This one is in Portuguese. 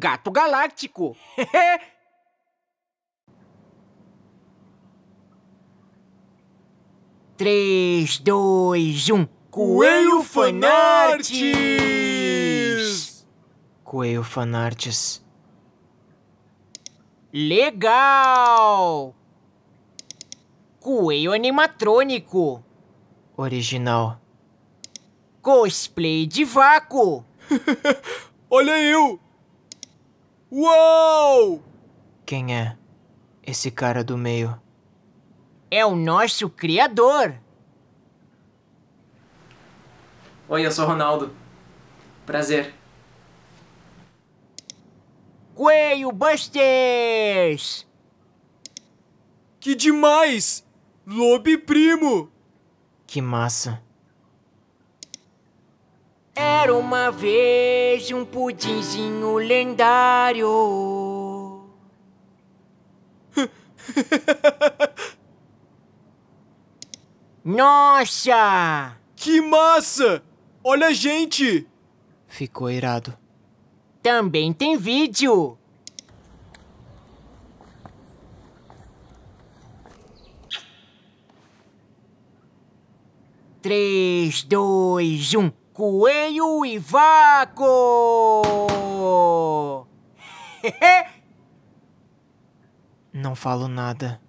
Gato Galáctico. Três, dois, um. Coelho Fanartes! Coelho Fanartes. Legal! Coelho animatrônico. Original. Cosplay de vácuo. Olha eu! Uou! Quem é esse cara do meio? É o nosso criador! Oi, eu sou o Ronaldo. Prazer. Coelho Busters! Que demais! Lobe Primo! Que massa! Era uma vez um pudinzinho lendário. Nossa! Que massa! Olha a gente! Ficou irado. Também tem vídeo. Três, dois, um coelho e vácuo! Não falo nada.